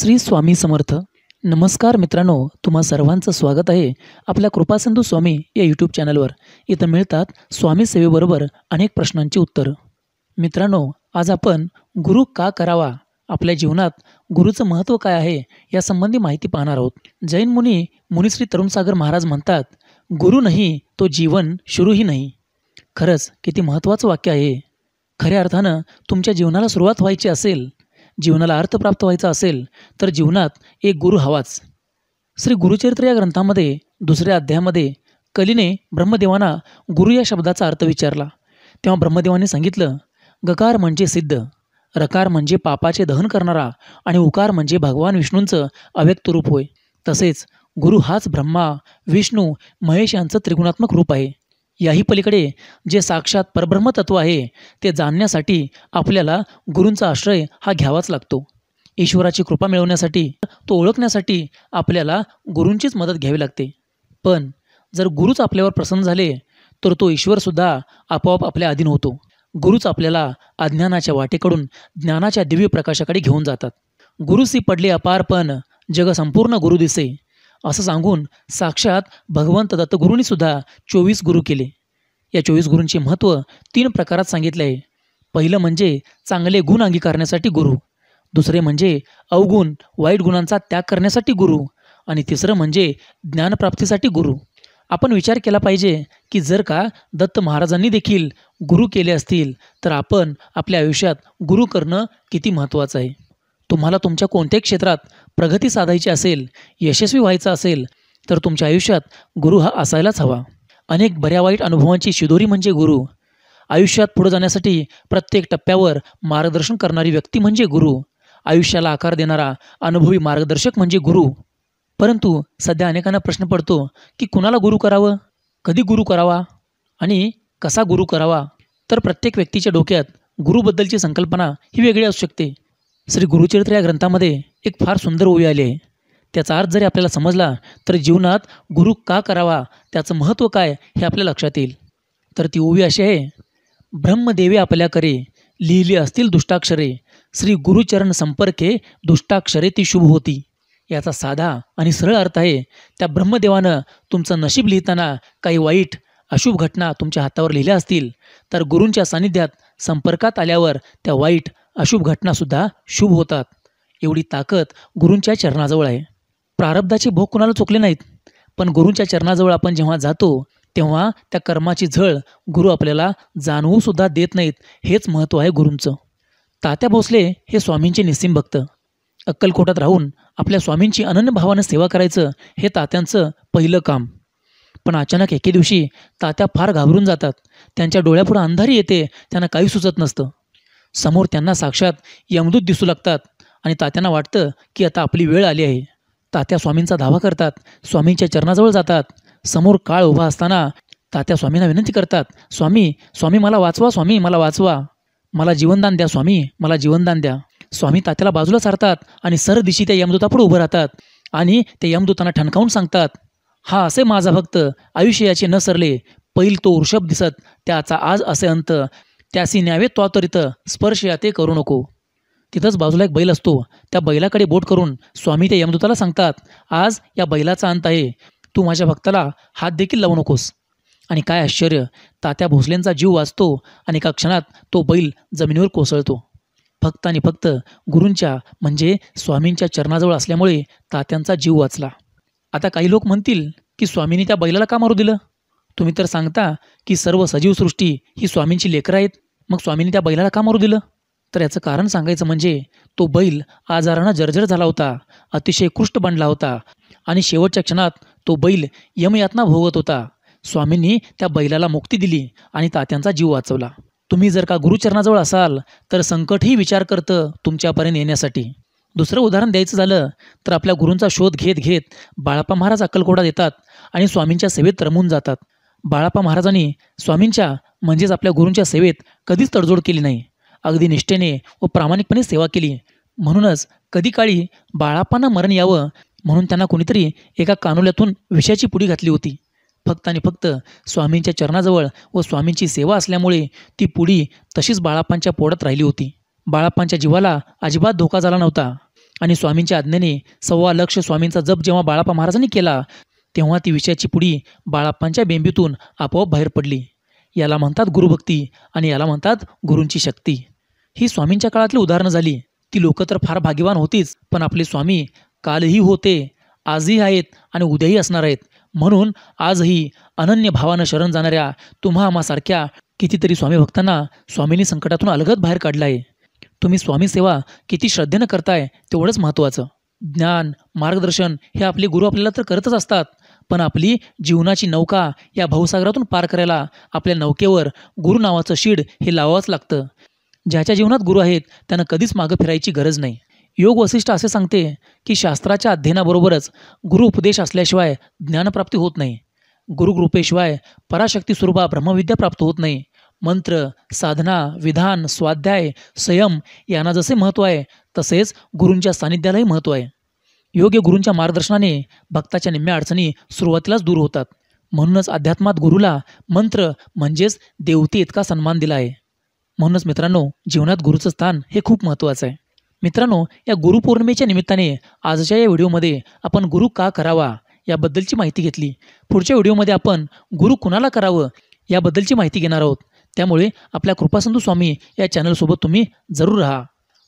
श्री स्वामी समर्थ नमस्कार मित्रांनो तुम्हा सर्वांचं स्वागत आहे आपल्या कृपासिंधू स्वामी या यूट्यूब चॅनलवर इथं मिळतात स्वामी सेवेबरोबर अनेक प्रश्नांची उत्तरं मित्रांनो आज आपण गुरु का करावा आपल्या जीवनात गुरुचं महत्त्व काय आहे यासंबंधी माहिती पाहणार आहोत जैन मुनी मुनिश्री तरुणसागर महाराज म्हणतात गुरु नाही तो जीवन सुरूही नाही खरंच किती महत्त्वाचं वाक्य आहे खऱ्या अर्थानं तुमच्या जीवनाला सुरुवात व्हायची असेल जीवनाला अर्थ प्राप्त व्हायचा असेल तर जीवनात एक गुरु हवाच श्री गुरुचरित्र या ग्रंथामध्ये दुसऱ्या अध्यायामध्ये कलीने ब्रह्मदेवांना गुरु या शब्दाचा अर्थ विचारला तेव्हा ब्रह्मदेवाने सांगितलं गकार म्हणजे सिद्ध रकार म्हणजे पापाचे दहन करणारा आणि उकार म्हणजे भगवान विष्णूंचं अव्यक्त रूप होय तसेच गुरु हाच ब्रह्मा विष्णू महेश यांचं त्रिगुणात्मक रूप आहे याही पलीकडे जे साक्षात परब्रह्मतत्व आहे ते जाणण्यासाठी आपल्याला गुरूंचा आश्रय हा घ्यावाच लागतो ईश्वराची कृपा मिळवण्यासाठी तो ओळखण्यासाठी आपल्याला गुरूंचीच मदत घ्यावी लागते पण जर गुरुच आपल्यावर प्रसन्न झाले तर तो ईश्वरसुद्धा आपोआप आपल्या अधीन होतो गुरुच आपल्याला अज्ञानाच्या वाटेकडून ज्ञानाच्या दिव्य प्रकाशाकडे घेऊन जातात गुरुसी पडले अपार पण जग संपूर्ण गुरु दिसे असं सांगून साक्षात भगवंत दत्तगुरूंनीसुद्धा चोवीस गुरु केले या चोवीस गुरूंचे महत्त्व तीन प्रकारात सांगितले आहे पहिलं म्हणजे चांगले गुण अंगीकारण्यासाठी गुरु दुसरे म्हणजे अवगुण वाईट गुणांचा त्याग करण्यासाठी गुरु आणि तिसरं म्हणजे ज्ञानप्राप्तीसाठी गुरु आपण विचार केला पाहिजे की जर का दत्त महाराजांनी देखील गुरु केले असतील तर आपण आपल्या आयुष्यात गुरु करणं किती महत्त्वाचं आहे तुम्हाला तुमच्या कोणत्याही क्षेत्रात प्रगती साधायची असेल यशस्वी व्हायचं असेल तर तुमच्या आयुष्यात गुरु हा असायलाच हवा अनेक बऱ्या वाईट अनुभवांची शिदोरी म्हणजे गुरु आयुष्यात पुढे जाण्यासाठी प्रत्येक टप्प्यावर मार्गदर्शन करणारी व्यक्ती म्हणजे गुरु आयुष्याला आकार देणारा अनुभवी मार्गदर्शक म्हणजे गुरु परंतु सध्या अनेकांना प्रश्न पडतो की कुणाला गुरु करावं कधी गुरु करावा आणि कसा गुरु करावा तर प्रत्येक व्यक्तीच्या डोक्यात गुरुबद्दलची संकल्पना ही वेगळी असू शकते श्री गुरुचरित्र या ग्रंथामध्ये एक फार सुंदर ओवी आली आहे त्याचा अर्थ जरी आपल्याला समजला तर जीवनात गुरु का करावा त्याचं महत्त्व काय हे आपल्या लक्षात येईल तर ती ओवी अशी आहे ब्रह्मदेवे आपल्याकडे लिहिली असतील दुष्टाक्षरे श्री गुरुचरण संपर्के दुष्टाक्षरे ती शुभ होती याचा साधा आणि सरळ अर्थ आहे त्या ब्रह्मदेवानं तुमचं नशीब लिहिताना काही वाईट अशुभ घटना तुमच्या हातावर लिहिल्या असतील तर गुरूंच्या सानिध्यात संपर्कात आल्यावर त्या वाईट अशुभ घटनासुद्धा शुभ होतात एवढी ताकद गुरूंच्या चरणाजवळ आहे प्रारब्धाचे भोग कुणाला चुकले नाहीत पण गुरूंच्या चरणाजवळ आपण जेव्हा जातो तेव्हा त्या कर्माची झळ गुरु आपल्याला जाणवूसुद्धा देत नाहीत हेच महत्त्व आहे गुरूंचं तात्या भोसले हे स्वामींचे निस्सिम भक्त अक्कलकोटात राहून आपल्या स्वामींची अनन्य भावानं सेवा करायचं हे तात्यांचं पहिलं काम पण अचानक एके दिवशी तात्या फार घाबरून जातात त्यांच्या डोळ्यापुढं अंधारी येते त्यांना काही सुचत नसतं समोर त्यांना साक्षात यमदूत दिसू लागतात आणि तात्यांना वाटतं की आता आपली वेळ आली आहे तात्या स्वामींचा धावा करतात स्वामींच्या चरणाजवळ जातात समोर काळ उभा असताना तात्या स्वामींना विनंती करतात स्वामी स्वामी मला वाचवा स्वामी मला वाचवा मला जीवनदान द्या स्वामी मला जीवनदान द्या स्वामी तात्याला बाजूला सारतात आणि सर दिशी त्या यमदूतापुढे उभं राहतात आणि ते यमदूतांना ठणकावून सांगतात हा असे माझा भक्त आयुष्य याचे न सरले पहिल तो वृषभ दिसत त्याचा आज असे अंत त्यासी न्यावे तो इथं स्पर्श या ते करू नको तिथंच बाजूला एक बैल असतो त्या बैलाकडे बोट करून स्वामी त्या यमदूताला सांगतात आज या बैलाचा अंत आहे तू माझ्या भक्ताला हात देखील लावू नकोस आणि काय आश्चर्य तात्या भोसलेंचा जीव वाचतो आणि एका क्षणात तो बैल जमिनीवर कोसळतो फक्त आणि फक्त गुरूंच्या म्हणजे स्वामींच्या चरणाजवळ असल्यामुळे तात्यांचा जीव वाचला आता काही लोक म्हणतील की स्वामींनी त्या बैलाला का मारू दिलं तुम्ही तर सांगता की सर्व सजीव सृष्टी ही स्वामींची लेकरं आहेत मग स्वामींनी त्या बैलाला का मारू दिलं तर याचं कारण सांगायचं म्हणजे तो बैल आजारानं जर्जर झाला होता अतिशय कृष्ट बनला होता आणि शेवटच्या क्षणात तो बैल यमयातना भोगत होता स्वामींनी त्या बैलाला मुक्ती दिली आणि तात्यांचा जीव वाचवला तुम्ही जर का गुरुचरणाजवळ असाल तर संकटही विचार करतं तुमच्यापर्यंत येण्यासाठी दुसरं उदाहरण द्यायचं झालं तर आपल्या गुरूंचा शोध घेत घेत बाळापा महाराज अक्कलकोडा देतात आणि स्वामींच्या सेवेत रमून जातात बाळापा महाराजांनी स्वामींच्या म्हणजेच आपल्या गुरूंच्या सेवेत कधीच तडजोड केली नाही अगदी निष्ठेने व प्रामाणिकपणे सेवा केली म्हणूनच कधी काळी बाळापांना मरण यावं म्हणून त्यांना कोणीतरी एका कानोल्यातून विषयाची पुडी घातली होती फक्त आणि फक्त स्वामींच्या चरणाजवळ व स्वामींची सेवा असल्यामुळे ती पुडी तशीच बाळापांच्या पोटात राहिली होती बाळापांच्या जीवाला अजिबात धोका झाला नव्हता आणि स्वामींच्या आज्ञेने सव्वा लक्ष स्वामींचा जप जेव्हा बाळापा महाराजांनी केला तेव्हा ती विषयाची पुडी बाळाप्पांच्या बेंबीतून आपोआप बाहेर पडली याला म्हणतात गुरुभक्ती आणि याला म्हणतात गुरूंची शक्ती ही स्वामींच्या काळातली उदाहरणं झाली ती लोकं तर फार भाग्यवान होतीच पण आपले स्वामी कालही होते आजही आहेत आणि उद्याही असणार आहेत म्हणून आजही अनन्य भावानं शरण जाणाऱ्या तुम्हा आम्हासारख्या कितीतरी स्वामी भक्तांना स्वामींनी संकटातून अलगद बाहेर काढला आहे तुम्ही स्वामी सेवा किती श्रद्धेनं करताय तेवढंच महत्त्वाचं ज्ञान मार्गदर्शन हे आपले गुरु आपल्याला तर करतच असतात पण आपली जीवनाची नौका या भाऊसागरातून पार करायला आपल्या नौकेवर गुरु नावाचं शीड हे लावावंच लागतं ज्याच्या जीवनात गुरु आहेत त्यांना कधीच मागं फिरायची गरज नाही योग वसिष्ठ असे सांगते की शास्त्राच्या अध्ययनाबरोबरच गुरु उपदेश असल्याशिवाय ज्ञानप्राप्ती होत नाही गुरुकृपेशिवाय पराशक्ती स्वरूपा ब्रह्मविद्या प्राप्त होत नाही मंत्र साधना विधान स्वाध्याय संयम यांना जसे महत्त्व आहे तसेच गुरूंच्या सानिध्यालाही महत्त्व आहे योग्य गुरूंच्या मार्गदर्शनाने भक्ताच्या निम्म्या अडचणी सुरुवातीलाच दूर होतात म्हणूनच अध्यात्मात गुरुला मंत्र म्हणजेच देवते इतका सन्मान दिला आहे म्हणूनच मित्रांनो जीवनात गुरुचं स्थान हे खूप महत्त्वाचं आहे मित्रांनो या गुरुपौर्णिमेच्या निमित्ताने आजच्या या व्हिडिओमध्ये आपण गुरु का करावा याबद्दलची माहिती घेतली पुढच्या व्हिडिओमध्ये आपण गुरु कुणाला करावं याबद्दलची माहिती घेणार आहोत त्यामुळे आपल्या कृपासंधू स्वामी या चॅनलसोबत तुम्ही जरूर राहा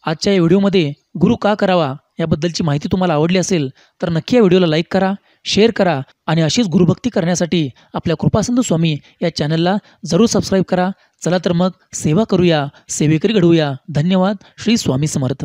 आजच्या या व्हिडिओमध्ये गुरु का करावा याबद्दलची माहिती तुम्हाला आवडली असेल तर नक्की या व्हिडिओला लाईक करा शेअर करा आणि अशीच गुरुभक्ती करण्यासाठी आपल्या कृपासंत स्वामी या चॅनलला जरूर सबस्क्राईब करा चला तर मग सेवा करूया सेवेकरी घडवूया धन्यवाद श्री स्वामी समर्थ